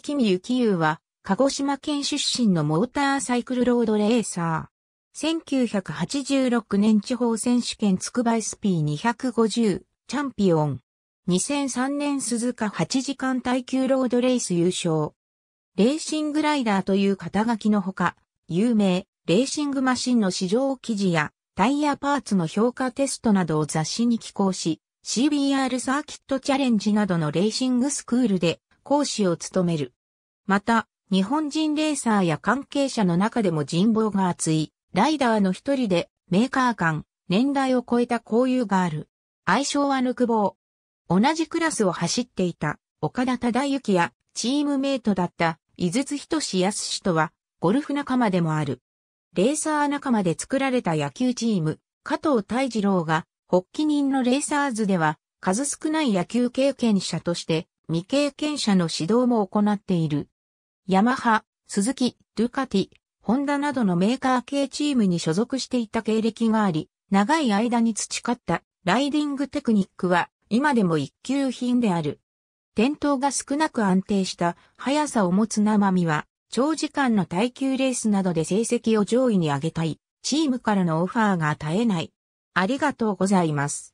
生見幸優は、鹿児島県出身のモーターサイクルロードレーサー。1986年地方選手権つくば SP250 チャンピオン。2003年鈴鹿8時間耐久ロードレース優勝。レーシングライダーという肩書きのほか、有名、レーシングマシンの試乗記事や、タイヤパーツの評価テストなどを雑誌に寄稿し、CBR サーキットチャレンジなどのレーシングスクールで講師を務める。また、日本人レーサーや関係者の中でも人望が厚い、ライダーの一人で、メーカー間、年代を超えた交友がある。愛称はぬくぼう。同じクラスを走っていた、岡田忠之や、チームメイトだった、井筒仁志康氏とは、ゴルフ仲間でもある。レーサー仲間で作られた野球チーム、加藤大二郎が、発起人のレーサーズでは、数少ない野球経験者として、未経験者の指導も行っている。ヤマハ、ズキ、ドゥカティ、ホンダなどのメーカー系チームに所属していた経歴があり、長い間に培ったライディングテクニックは今でも一級品である。転倒が少なく安定した速さを持つ生身は、長時間の耐久レースなどで成績を上位に上げたい、チームからのオファーが絶えない。ありがとうございます。